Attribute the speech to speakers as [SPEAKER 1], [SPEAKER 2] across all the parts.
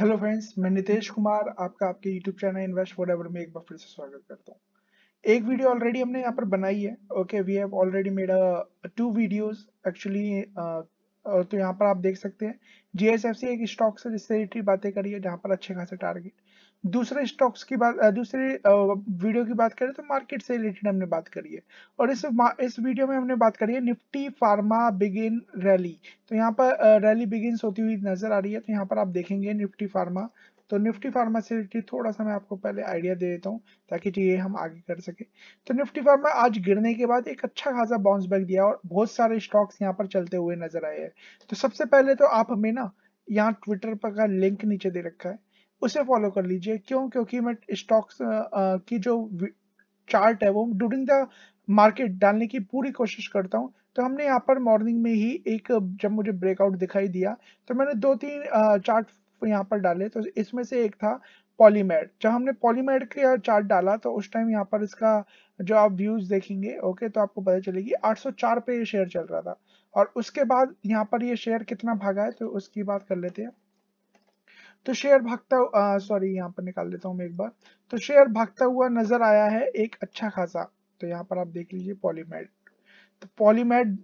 [SPEAKER 1] hello friends मैं नितेश कुमार आपका आपके YouTube channel invest for ever में एक बार फिर से स्वागत करता हूँ एक वीडियो ऑलरेडी हमने यहाँ पर बनाई है okay we have already made two videos actually और तो यहाँ पर आप देख सकते हैं जीएसएफसी एक स्टॉक से जिससे रिलेटेड बातें करिए जहाँ पर अच्छे खासे टारगेट दूसरे स्टॉक्स की बात दूसरे वीडियो की बात करें तो मार्केट से रिलेटेड हमने बात करी है और इस इस वीडियो में हमने बात करी है निफ्टी फार्मा बिगिन रैली तो यहाँ पर रैली बिगिन होती हुई नजर आ रही है तो यहाँ पर आप देखेंगे निफ्टी फार्मा तो निफ्टी फार्मासिलिटी थोड़ा सा मैं आपको पहले आइडिया दे देता हूँ ताकि ये हम आगे कर सके तो निफ्टी फार्मा आज गिरने के बाद एक अच्छा खासा बाउंस बैक दिया और बहुत सारे स्टॉक्स यहाँ पर चलते हुए नजर आए हैं तो सबसे पहले तो आप हमें ना यहाँ ट्विटर पर का लिंक नीचे दे रखा है उसे फॉलो कर लीजिए क्यों क्योंकि मैं स्टॉक्स की जो चार्ट है वो ड्यूरिंग द मार्केट डालने की पूरी कोशिश करता हूँ तो हमने यहाँ पर मॉर्निंग में ही एक जब मुझे ब्रेकआउट दिखाई दिया तो मैंने दो तीन चार्ट यहाँ पर डाले तो इसमें से एक था पॉलीमेड जब हमने पॉलीमेड का चार्ट डाला तो उस टाइम यहाँ पर इसका जो आप व्यूज देखेंगे ओके तो आपको पता चलेगी 804 पे ये शेयर चल रहा था और उसके बाद यहाँ पर ये शेयर कितना भागा है तो उसकी बात कर लेते हैं तो शेयर भागता सॉरी यहाँ पर निकाल लेता हूँ मैं एक बार तो शेयर भागता हुआ नजर आया है एक अच्छा खासा तो यहाँ पर आप देख लीजिए पॉलीमेड तो पॉलीमेड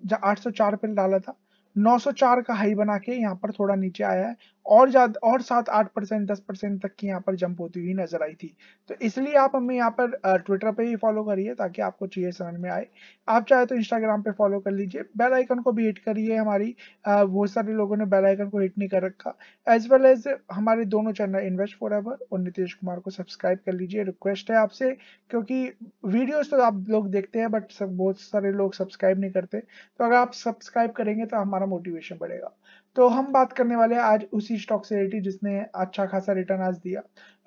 [SPEAKER 1] चार पे डाला था 904 का हाई बना के यहाँ पर थोड़ा नीचे आया है और ज्यादा और सात आठ परसेंट दस परसेंट तक की यहाँ पर जंप होती हुई नजर आई थी तो इसलिए आप हमें यहाँ पर ट्विटर पे भी फॉलो करिए ताकि आपको चीजें समझ में आए आप चाहे तो इंस्टाग्राम पे फॉलो कर लीजिए बेल आइकन को भी हिट करिए हमारी बहुत सारे लोगों ने बेल आइकन को हिट नहीं कर रखा एज वेल एज हमारे दोनों चैनल इन्वेस्ट फॉर एवर और नीतीश कुमार को सब्सक्राइब कर लीजिए रिक्वेस्ट है आपसे क्योंकि वीडियोज तो आप लोग देखते हैं बट सब बहुत सारे लोग सब्सक्राइब नहीं करते तो अगर आप सब्सक्राइब करेंगे तो हमारा हमारा मोटिवेशन बढ़ेगा तो हम बात करने वाले हैं आज उसी स्टॉक से रिलेटेड जिसने अच्छा खासा रिटर्न आज दिया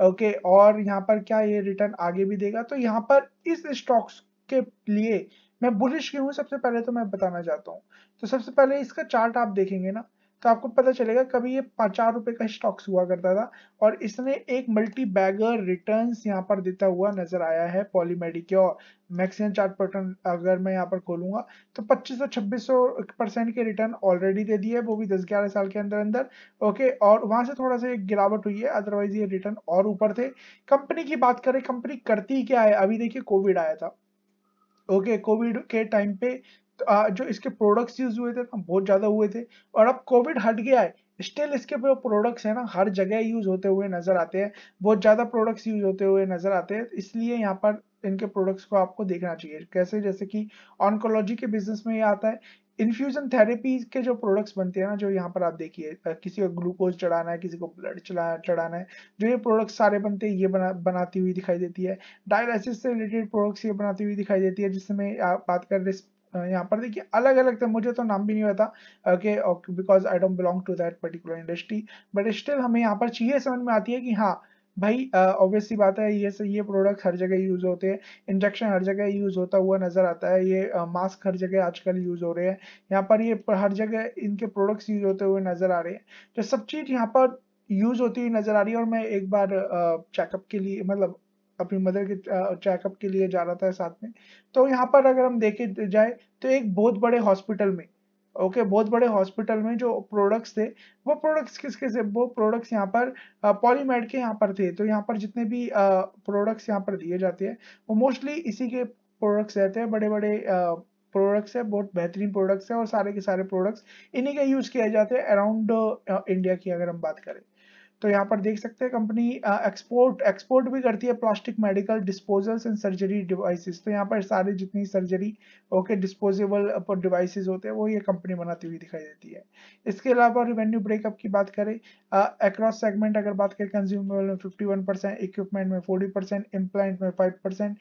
[SPEAKER 1] ओके और यहाँ पर क्या ये रिटर्न आगे भी देगा तो यहाँ पर इस स्टॉक्स के लिए मैं बुलिश क्यों हूँ सबसे पहले तो मैं बताना चाहता हूँ तो सबसे पहले इसका चार्ट आप देखेंगे ना तो आपको पता चलेगा कभी ये चार रुपए का स्टॉक्स हुआ करता था और इसने एक मल्टी बैगर रिटर्न यहाँ पर देता हुआ नजर आया है पॉलीमेडिक्योर मैक्सिमम चार्ट पैटर्न अगर मैं यहाँ पर खोलूंगा तो 2500 2600 परसेंट के रिटर्न ऑलरेडी दे दिए है वो भी 10 ग्यारह साल के अंदर अंदर ओके और वहां से थोड़ा सा एक गिरावट हुई है अदरवाइज ये रिटर्न और ऊपर थे कंपनी की बात करें कंपनी करती क्या है अभी देखिए कोविड आया था ओके okay, कोविड के टाइम पे जो इसके प्रोडक्ट्स यूज हुए थे ना बहुत ज़्यादा हुए थे और अब कोविड हट गया है स्टिल इसके जो प्रोडक्ट्स है ना हर जगह यूज होते हुए नजर आते हैं बहुत ज़्यादा प्रोडक्ट्स यूज होते हुए नजर आते हैं इसलिए यहाँ पर इनके प्रोडक्ट्स को आपको देखना चाहिए कैसे जैसे कि ऑनकोलॉजी के बिजनेस में ये आता है इन्फ्यूजन थेरेपीज के जो प्रोडक्ट्स बनते हैं ना जो यहाँ पर आप देखिए किसी को ग्लूकोज चढ़ाना है किसी को ब्लड चढ़ाना है जो ये प्रोडक्ट्स सारे बनते हैं ये बना बनाती हुई दिखाई देती है डायलिसिस से रिलेटेड प्रोडक्ट्स ये बनाती हुई दिखाई देती है जिसमें आप बात कर रहे यहाँ पर देखिए अलग अलग थे मुझे तो नाम भी नहीं पता okay because I don't belong to that particular industry but still हमें यहाँ पर चीज़ें समझ में आती है कि हाँ भाई ऑब्वियसली बात है ये से ये प्रोडक्ट हर जगह यूज़ होते हैं इंजेक्शन हर जगह यूज़ होता हुआ नज़र आता है ये मास्क uh, हर जगह आजकल यूज़ हो रहे हैं यहाँ पर ये हर जगह इनके प्रोडक्ट्स यूज़ होते हुए नज़र आ रहे हैं तो सब चीज़ यहाँ पर यूज़ होती हुई नज़र आ रही है और मैं एक बार चेकअप uh, के लिए मतलब अपनी मदर के चेकअप के लिए जा रहा था साथ में तो यहाँ पर अगर हम देखे जाए तो एक बहुत बड़े हॉस्पिटल में ओके okay, बहुत बड़े हॉस्पिटल में जो प्रोडक्ट्स थे वो प्रोडक्ट्स किसके से वो प्रोडक्ट्स यहाँ पर पॉलीमेड के यहाँ पर थे तो यहाँ पर जितने भी प्रोडक्ट्स यहाँ पर दिए जाते हैं वो मोस्टली इसी के प्रोडक्ट्स रहते हैं बड़े बड़े प्रोडक्ट्स है बहुत बेहतरीन प्रोडक्ट्स है और सारे के सारे प्रोडक्ट्स इन्हीं के यूज़ किए जाते हैं अराउंड इंडिया की अगर हम बात करें तो यहाँ पर देख सकते हैं कंपनी एक्सपोर्ट एक्सपोर्ट भी करती है plastic medical disposals and surgery devices तो यहाँ पर सारे जितनी सर्जरी ओके डिस्पोजेबल डिवाइसेस होते हैं वो ये कंपनी बनाती हुई दिखाई देती है इसके अलावा रिवेन्यू ब्रेकअप की बात करें अक्रॉस uh, सेगमेंट अगर बात करें कंज्यूमेबल में फिफ्टी वन परसेंट इक्विपमेंट में फोर्टी परसेंट इम्प्लांट में फाइव परसेंट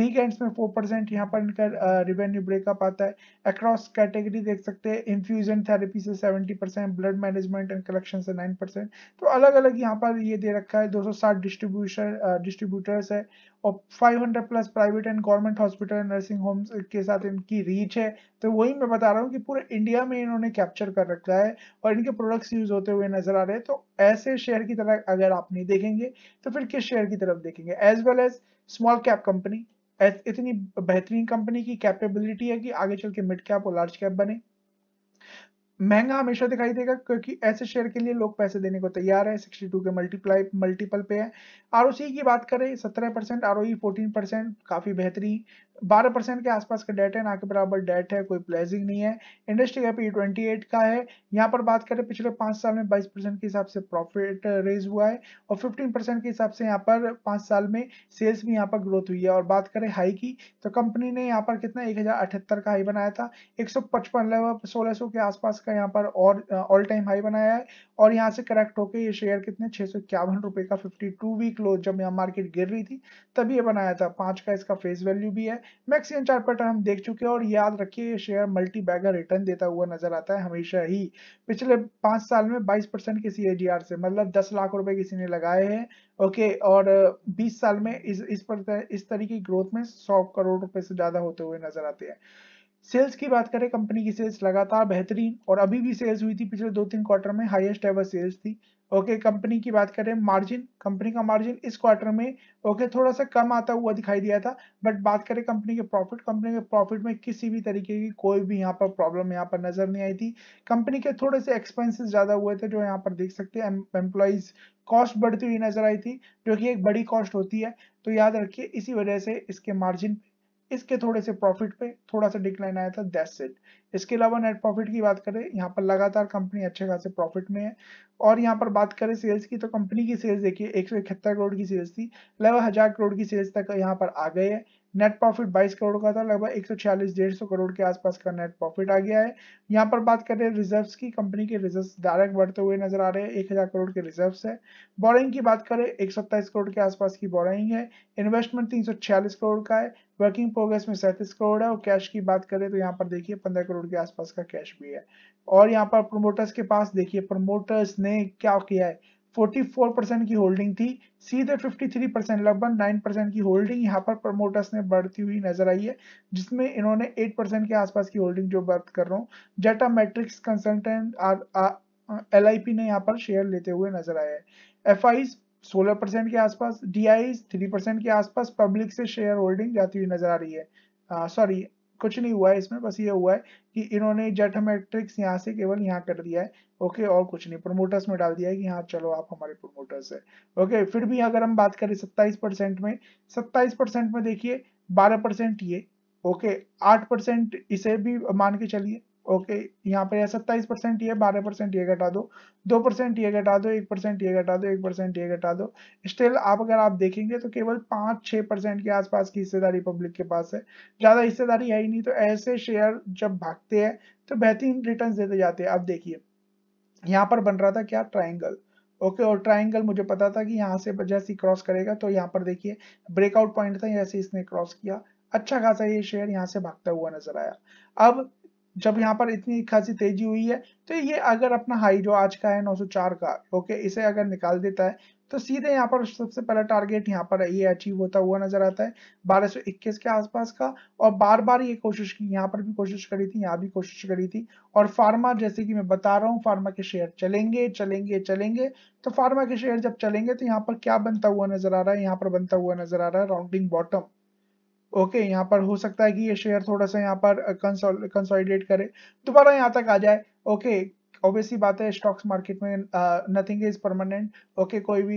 [SPEAKER 1] रिकेंट्स में फोर परसेंट यहाँ पर इनका रिवेन्यू uh, ब्रेकअप आता है अक्रॉस कैटेगरी देख सकते हैं इन्फ्यूजन थेरेपी से seventy percent blood management and collection से नाइन परसेंट तो अलग अलग यहाँ पर ये दे रखा है 260 डिस्ट्रीब्यूशन डिस्ट्रीब्यूटर्स है और 500 plus private and government hospital nursing homes के साथ इनकी रीच है तो वही मैं बता रहा हूँ कि पूरे इंडिया में इन्होंने कैप्चर कर रखा है और इनके प्रोडक्ट्स यूज होते हुए नजर आ रहे हैं तो ऐसे शेयर की तरह अगर आप नहीं देखेंगे तो फिर किस शेयर की तरफ देखेंगे as well as small cap company इतनी बेहतरीन कंपनी की कैपेबिलिटी है कि आगे चल के मिड कैप और लार्ज कैप बने महंगा हमेशा दिखाई देगा क्योंकि ऐसे शेयर के लिए लोग पैसे देने को तैयार है 62 के मल्टीप्लाई मल्टीपल पे है आर की बात करें 17 परसेंट आर ओ काफ़ी बेहतरीन बारह परसेंट के आसपास का डेट है ना के बराबर डेट है कोई प्लेजिंग नहीं है इंडस्ट्री का पी ट्वेंटी एट का है यहाँ पर बात करें पिछले पाँच साल में बाईस परसेंट के हिसाब से प्रॉफिट रेज uh, हुआ है और फिफ्टीन परसेंट के हिसाब से यहाँ पर पाँच साल में सेल्स भी यहाँ पर ग्रोथ हुई है और बात करें हाई की तो कंपनी ने यहाँ पर कितना एक हज़ार अठहत्तर का हाई बनाया था एक सौ पचपन सोलह सौ के आसपास का यहाँ पर और ऑल टाइम हाई बनाया है और यहाँ से करेक्ट होकर ये शेयर कितने छः सौ इक्यावन रुपये का फिफ्टी टू वीक लो जब यहाँ मार्केट गिर रही थी तभी ये बनाया था पाँच का इसका फेस वैल्यू भी है मैक्सिमम चार्ट पैटर्न हम देख चुके हैं और याद रखिए ये शेयर मल्टी बैगर रिटर्न देता हुआ नजर आता है हमेशा ही पिछले पांच साल में 22 परसेंट की सी से मतलब 10 लाख रुपए किसी ने लगाए हैं ओके और 20 साल में इस इस पर तरह की ग्रोथ में सौ करोड़ रुपए से ज्यादा होते हुए नजर आते हैं सेल्स की बात करें कंपनी की सेल्स लगातार बेहतरीन और अभी भी सेल्स हुई थी पिछले दो तीन क्वार्टर में हाईएस्ट एवर सेल्स थी ओके okay, कंपनी की बात करें मार्जिन कंपनी का मार्जिन इस क्वार्टर में ओके okay, थोड़ा सा कम आता हुआ दिखाई दिया था बट बात करें कंपनी के प्रॉफिट कंपनी के प्रॉफिट में किसी भी तरीके की कोई भी यहाँ पर प्रॉब्लम यहाँ पर नजर नहीं आई थी कंपनी के थोड़े से एक्सपेंसेस ज्यादा हुए थे जो यहाँ पर देख सकते हैं एम्प्लॉयज कॉस्ट बढ़ती हुई नजर आई थी जो कि एक बड़ी कॉस्ट होती है तो याद रखिए इसी वजह से इसके मार्जिन इसके थोड़े से प्रॉफिट पे थोड़ा सा डिक्लाइन आया था दैट्स इट इसके अलावा नेट प्रॉफिट की बात करें यहाँ पर लगातार कंपनी अच्छे खासे प्रॉफिट में है और यहाँ पर बात करें सेल्स की तो कंपनी की सेल्स देखिए एक करोड़ की सेल्स थी लगभग हजार करोड़ की सेल्स तक यहाँ पर आ गए हैं नेट प्रॉफिट 22 करोड़ का था लगभग एक सौ छियालीस डेढ़ सौ करोड़ के आसपास का नेट प्रॉफिट आ गया है यहाँ पर बात करें रिजर्व्स की कंपनी के रिजर्व्स डायरेक्ट बढ़ते हुए नजर आ रहे हैं एक हजार करोड़ के रिजर्व्स है बोरिंग की बात करें एक सौ सत्ताईस करोड़ के आसपास की बोरिंग है इन्वेस्टमेंट तीन सौ छियालीस करोड़ का है वर्किंग प्रोग्रेस में सैंतीस करोड़ है और कैश की बात करें तो यहाँ पर देखिए पंद्रह करोड़ के आसपास का कैश भी है और यहाँ पर प्रोमोटर्स के पास देखिए प्रोमोटर्स ने क्या किया है 44 की होल्डिंग थी सीधे 53 लगभग 9 की होल्डिंग यहाँ पर प्रमोटर्स ने बढ़ती हुई नजर आई है जिसमें इन्होंने 8 के आसपास की होल्डिंग जो बात कर रहा हूँ जेटा मैट्रिक्स कंसल्टेंट एल ने यहाँ पर शेयर लेते हुए नजर आया है एफ आई सोलह परसेंट के आसपास डी आई थ्री परसेंट के आसपास पब्लिक से शेयर होल्डिंग जाती हुई नजर आ रही है सॉरी कुछ नहीं हुआ है इसमें बस ये हुआ है कि इन्होंने जेट मैट्रिक्स यहाँ से केवल यहाँ कर दिया है ओके और कुछ नहीं प्रोमोटर्स में डाल दिया है कि हाँ चलो आप हमारे प्रोमोटर्स है ओके फिर भी अगर हम बात करें सत्ताईस परसेंट में सत्ताईस परसेंट में देखिए बारह परसेंट ये ओके आठ परसेंट इसे भी मान के चलिए ओके यहाँ पे सत्ताईस परसेंट ये बारह परसेंट ये घटा दो दो परसेंट ये घटा दो एक परसेंट ये घटा दो एक परसेंट ये घटा दो स्टिल आप अगर आप देखेंगे तो केवल पाँच छः परसेंट के आसपास की हिस्सेदारी पब्लिक के पास है ज़्यादा हिस्सेदारी है ही नहीं तो ऐसे शेयर जब भागते हैं तो बेहतरीन रिटर्न देते जाते हैं आप देखिए यहाँ पर बन रहा था क्या ट्राइंगल ओके okay, और ट्राइंगल मुझे पता था कि यहाँ से जैसे क्रॉस करेगा तो यहाँ पर देखिए ब्रेकआउट पॉइंट था जैसे इसने क्रॉस किया अच्छा खासा ये शेयर यहाँ से भागता हुआ नजर आया अब जब यहाँ पर इतनी खासी तेजी हुई है तो ये अगर अपना हाई जो आज का है 904 का ओके इसे अगर निकाल देता है तो सीधे यहाँ पर सबसे पहला टारगेट यहाँ पर ये अचीव होता हुआ नजर आता है 1221 के आसपास का और बार बार ये कोशिश की यहाँ पर भी कोशिश करी थी यहाँ भी कोशिश करी थी और फार्मा जैसे कि मैं बता रहा हूँ फार्मा के शेयर चलेंगे चलेंगे चलेंगे तो फार्मा के शेयर जब चलेंगे तो यहाँ पर क्या बनता हुआ नजर आ रहा है यहाँ पर बनता हुआ नजर आ रहा है राउंडिंग बॉटम ओके यहाँ पर हो सकता है कि ये शेयर थोड़ा सा यहाँ पर कंसोलिडेट करे दोबारा यहाँ तक आ जाए ओके ऑब्वियसली बात है स्टॉक्स मार्केट में नथिंग इज परमानेंट ओके कोई भी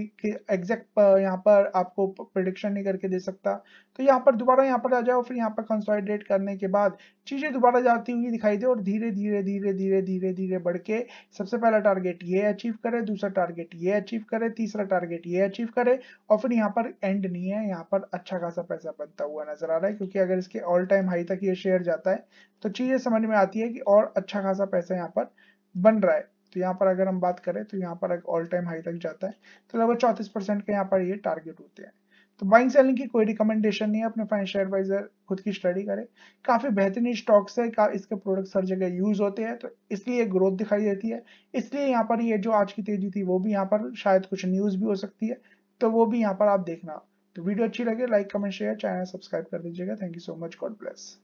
[SPEAKER 1] एग्जैक्ट uh, यहाँ पर आपको प्रोडिक्शन नहीं करके दे सकता तो यहाँ पर दोबारा यहाँ पर आ जाओ फिर यहाँ पर कंसोलिडेट करने के बाद चीज़ें दोबारा जाती हुई दिखाई दे और धीरे धीरे धीरे धीरे धीरे धीरे बढ़ के सबसे पहला टारगेट ये अचीव करे दूसरा टारगेट ये अचीव करे तीसरा टारगेट ये अचीव करे और फिर यहाँ पर एंड नहीं है यहाँ पर अच्छा खासा पैसा बनता हुआ नजर आ रहा है क्योंकि अगर इसके ऑल टाइम हाई तक ये शेयर जाता है तो चीज़ें समझ में आती है कि और अच्छा खासा पैसा यहाँ पर बन रहा है तो यहाँ पर अगर हम बात करें तो यहाँ पर ऑल टाइम हाई तक जाता है तो लगभग चौतीस परसेंट का यहाँ पर ये टारगेट होते हैं तो बाइंग सेलिंग की कोई रिकमेंडेशन नहीं है अपने फाइनेंशियल एडवाइजर खुद की स्टडी करें काफ़ी बेहतरीन स्टॉक्स है का इसके प्रोडक्ट्स हर जगह यूज होते हैं तो इसलिए ग्रोथ दिखाई देती है इसलिए यहाँ पर ये जो आज की तेजी थी वो भी यहाँ पर शायद कुछ न्यूज़ भी हो सकती है तो वो भी यहाँ पर आप देखना तो वीडियो अच्छी लगे like comment share channel subscribe कर दीजिएगा thank you so much God bless